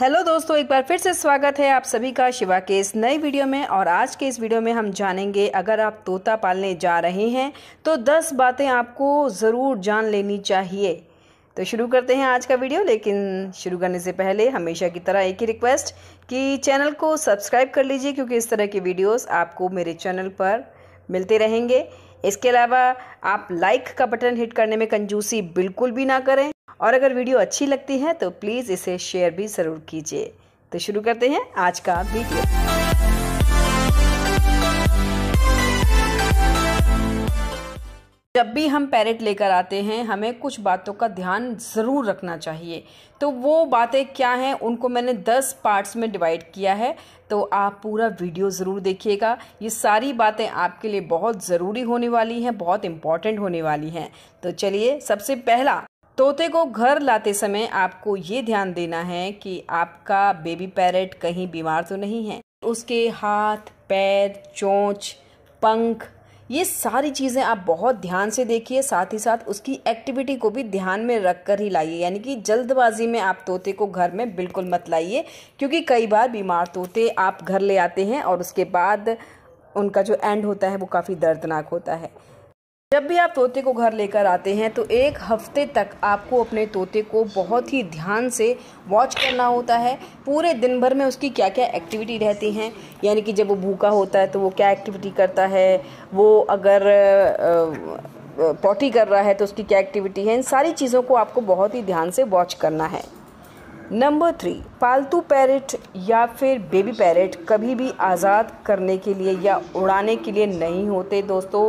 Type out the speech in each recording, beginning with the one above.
hello दोस्तों एक बार फिर से स्वागत है आप सभी का शिवा के इस नए वीडियो में और आज के इस वीडियो में हम जानेंगे अगर आप तोता पालने जा रहे हैं तो 10 बातें आपको ज़रूर जान लेनी चाहिए तो शुरू करते हैं आज का वीडियो लेकिन शुरू करने से पहले हमेशा की तरह एक ही रिक्वेस्ट कि चैनल को सब्सक्राइब कर लीजिए क्योंकि इस तरह के वीडियोज़ आपको मेरे चैनल पर मिलते रहेंगे इसके अलावा आप लाइक का बटन हिट करने में कंजूसी बिल्कुल भी ना करें और अगर वीडियो अच्छी लगती है तो प्लीज़ इसे शेयर भी ज़रूर कीजिए तो शुरू करते हैं आज का वीडियो जब भी हम पैरेट लेकर आते हैं हमें कुछ बातों का ध्यान ज़रूर रखना चाहिए तो वो बातें क्या हैं उनको मैंने 10 पार्ट्स में डिवाइड किया है तो आप पूरा वीडियो ज़रूर देखिएगा ये सारी बातें आपके लिए बहुत ज़रूरी होने वाली हैं बहुत इम्पॉर्टेंट होने वाली हैं तो चलिए सबसे पहला तोते को घर लाते समय आपको ये ध्यान देना है कि आपका बेबी पैरेट कहीं बीमार तो नहीं है उसके हाथ पैर चोंच पंख ये सारी चीज़ें आप बहुत ध्यान से देखिए साथ ही साथ उसकी एक्टिविटी को भी ध्यान में रख कर ही लाइए यानी कि जल्दबाजी में आप तोते को घर में बिल्कुल मत लाइए क्योंकि कई बार बीमार तोते आप घर ले आते हैं और उसके बाद उनका जो एंड होता है वो काफ़ी दर्दनाक होता है जब भी आप तोते को घर लेकर आते हैं तो एक हफ्ते तक आपको अपने तोते को बहुत ही ध्यान से वॉच करना होता है पूरे दिन भर में उसकी क्या क्या एक्टिविटी रहती हैं यानी कि जब वो भूखा होता है तो वो क्या एक्टिविटी करता है वो अगर पॉटी कर रहा है तो उसकी क्या एक्टिविटी है इन सारी चीज़ों को आपको बहुत ही ध्यान से वॉच करना है नंबर थ्री पालतू पैरट या फिर बेबी पैरट कभी भी आज़ाद करने के लिए या उड़ाने के लिए नहीं होते दोस्तों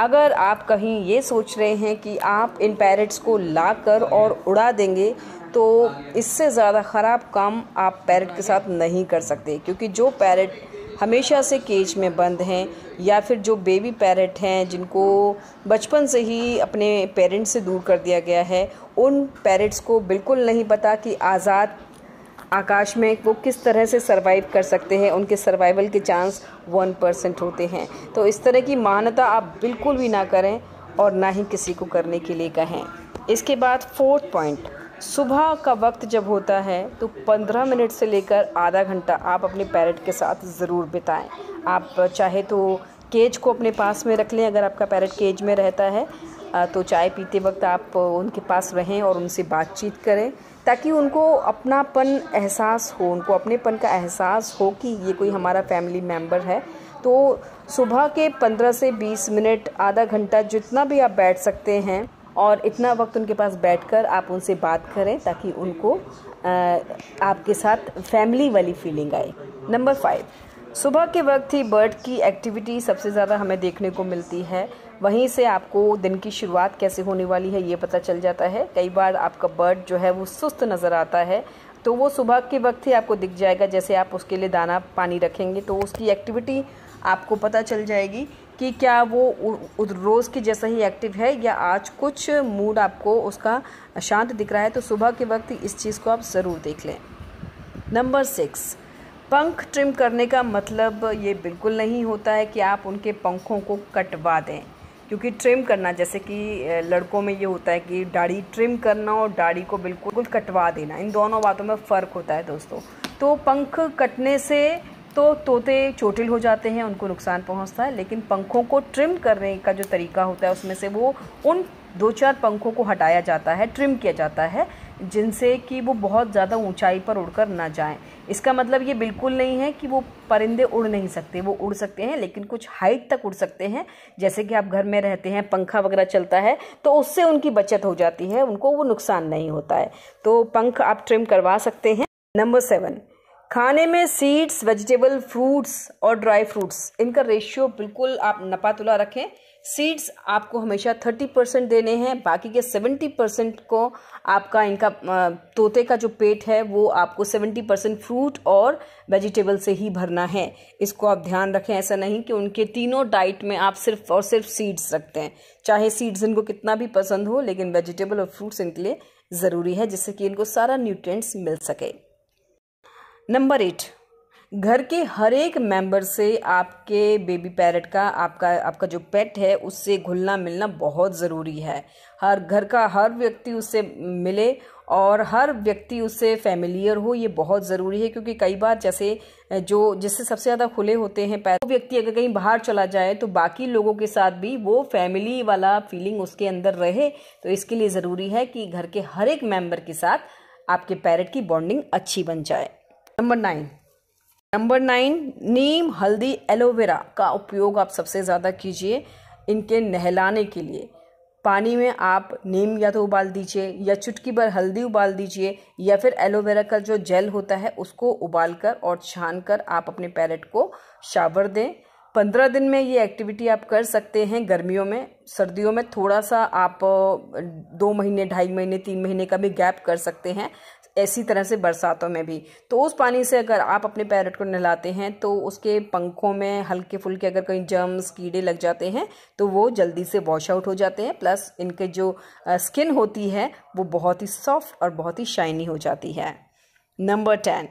अगर आप कहीं ये सोच रहे हैं कि आप इन पैरट्स को ला कर और उड़ा देंगे तो इससे ज़्यादा ख़राब काम आप पैरट के साथ नहीं कर सकते क्योंकि जो पैरट हमेशा से केज में बंद हैं या फिर जो बेबी पैरट हैं जिनको बचपन से ही अपने पेरेंट्स से दूर कर दिया गया है उन पैरट्स को बिल्कुल नहीं पता कि आज़ाद आकाश में वो किस तरह से सरवाइव कर सकते हैं उनके सर्वाइवल के चांस वन परसेंट होते हैं तो इस तरह की मान्यता आप बिल्कुल भी ना करें और ना ही किसी को करने के लिए कहें इसके बाद फोर्थ पॉइंट सुबह का वक्त जब होता है तो 15 मिनट से लेकर आधा घंटा आप अपने पैरट के साथ ज़रूर बिताएं आप चाहे तो केज को अपने पास में रख लें अगर आपका पैरट केज में रहता है तो चाय पीते वक्त आप उनके पास रहें और उनसे बातचीत करें ताकि उनको अपनापन एहसास हो उनको अपनेपन का एहसास हो कि ये कोई हमारा फैमिली मेम्बर है तो सुबह के पंद्रह से बीस मिनट आधा घंटा जितना भी आप बैठ सकते हैं और इतना वक्त उनके पास बैठकर आप उनसे बात करें ताकि उनको आपके साथ फैमिली वाली फीलिंग आए नंबर फाइव सुबह के वक्त ही बर्ड की एक्टिविटी सबसे ज़्यादा हमें देखने को मिलती है वहीं से आपको दिन की शुरुआत कैसे होने वाली है ये पता चल जाता है कई बार आपका बर्ड जो है वो सुस्त नज़र आता है तो वो सुबह के वक्त ही आपको दिख जाएगा जैसे आप उसके लिए दाना पानी रखेंगे तो उसकी एक्टिविटी आपको पता चल जाएगी कि क्या वो रोज़ की जैसा ही एक्टिव है या आज कुछ मूड आपको उसका शांत दिख रहा है तो सुबह के वक्त इस चीज़ को आप ज़रूर देख लें नंबर सिक्स पंख ट्रिम करने का मतलब ये बिल्कुल नहीं होता है कि आप उनके पंखों को कटवा दें क्योंकि ट्रिम करना जैसे कि लड़कों में ये होता है कि दाढ़ी ट्रिम करना और दाढ़ी को बिल्कुल कटवा देना इन दोनों बातों में फ़र्क होता है दोस्तों तो पंख कटने से तो तोते चोटिल हो जाते हैं उनको नुकसान पहुंचता है लेकिन पंखों को ट्रिम करने का जो तरीका होता है उसमें से वो उन दो चार पंखों को हटाया जाता है ट्रिम किया जाता है जिनसे कि वो बहुत ज़्यादा ऊंचाई पर उड़कर ना जाएं इसका मतलब ये बिल्कुल नहीं है कि वो परिंदे उड़ नहीं सकते वो उड़ सकते हैं लेकिन कुछ हाइट तक उड़ सकते हैं जैसे कि आप घर में रहते हैं पंखा वगैरह चलता है तो उससे उनकी बचत हो जाती है उनको वो नुकसान नहीं होता है तो पंख आप ट्रिम करवा सकते हैं नंबर सेवन खाने में सीड्स वेजिटेबल फ्रूट्स और ड्राई फ्रूट्स इनका रेशियो बिल्कुल आप नपातुला रखें सीड्स आपको हमेशा थर्टी परसेंट देने हैं बाकी के सेवेंटी परसेंट को आपका इनका तोते का जो पेट है वो आपको सेवेंटी परसेंट फ्रूट और वेजिटेबल से ही भरना है इसको आप ध्यान रखें ऐसा नहीं कि उनके तीनों डाइट में आप सिर्फ और सिर्फ सीड्स रखते हैं चाहे सीड्स इनको कितना भी पसंद हो लेकिन वेजिटेबल और फ्रूट्स इनके लिए ज़रूरी है जिससे कि इनको सारा न्यूट्रेंट्स मिल सके नंबर एट घर के हर एक मेंबर से आपके बेबी पैरट का आपका आपका जो पेट है उससे घुलना मिलना बहुत ज़रूरी है हर घर का हर व्यक्ति उससे मिले और हर व्यक्ति उससे फैमिलियर हो ये बहुत ज़रूरी है क्योंकि कई बार जैसे जो जिससे सबसे ज़्यादा खुले होते हैं पैर वो व्यक्ति अगर कहीं बाहर चला जाए तो बाकी लोगों के साथ भी वो फैमिली वाला फीलिंग उसके अंदर रहे तो इसके लिए ज़रूरी है कि घर के हर एक मेम्बर के साथ आपके पैरट की बॉन्डिंग अच्छी बन जाए नंबर नाइन नंबर नाइन नीम हल्दी एलोवेरा का उपयोग आप सबसे ज़्यादा कीजिए इनके नहलाने के लिए पानी में आप नीम या तो उबाल दीजिए या चुटकी भर हल्दी उबाल दीजिए या फिर एलोवेरा का जो जेल होता है उसको उबाल कर और छान कर आप अपने पैरेट को शावर दें पंद्रह दिन में ये एक्टिविटी आप कर सकते हैं गर्मियों में सर्दियों में थोड़ा सा आप दो महीने ढाई महीने तीन महीने का भी गैप कर सकते हैं ऐसी तरह से बरसातों में भी तो उस पानी से अगर आप अपने पैरट को नहलाते हैं तो उसके पंखों में हल्के फुल्के अगर कहीं जर्म्स कीड़े लग जाते हैं तो वो जल्दी से वॉश आउट हो जाते हैं प्लस इनके जो स्किन होती है वो बहुत ही सॉफ्ट और बहुत ही शाइनी हो जाती है नंबर टेन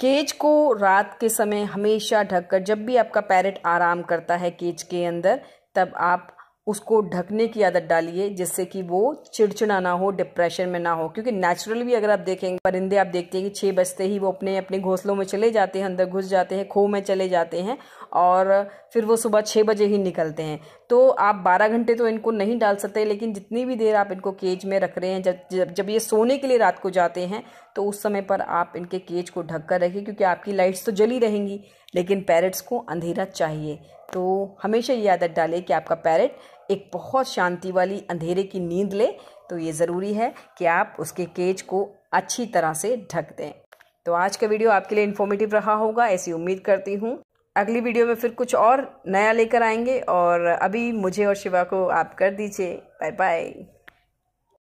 केज को रात के समय हमेशा ढककर जब भी आपका पैरट आराम करता है केज के अंदर तब आप उसको ढकने की आदत डालिए जिससे कि वो चिड़चिड़ा ना हो डिप्रेशन में ना हो क्योंकि नेचुरल भी अगर आप देखेंगे परिंदे आप देखते हैं कि छः बजते ही वो अपने अपने घोंसलों में चले जाते हैं अंदर घुस जाते हैं खो में चले जाते हैं और फिर वो सुबह छः बजे ही निकलते हैं तो आप 12 घंटे तो इनको नहीं डाल सकते लेकिन जितनी भी देर आप इनको केज में रख रहे हैं जब जब जब ये सोने के लिए रात को जाते हैं तो उस समय पर आप इनके केज को ढक कर रखें क्योंकि आपकी लाइट्स तो जली रहेंगी लेकिन पैरट्स को अंधेरा चाहिए तो हमेशा ये आदत डालें कि आपका पैरट एक बहुत शांति वाली अंधेरे की नींद ले तो ये ज़रूरी है कि आप उसके केज को अच्छी तरह से ढक दें तो आज का वीडियो आपके लिए इन्फॉर्मेटिव रहा होगा ऐसी उम्मीद करती हूँ अगली वीडियो में फिर कुछ और नया लेकर आएंगे और अभी मुझे और शिवा को आप कर दीजिए बाय बाय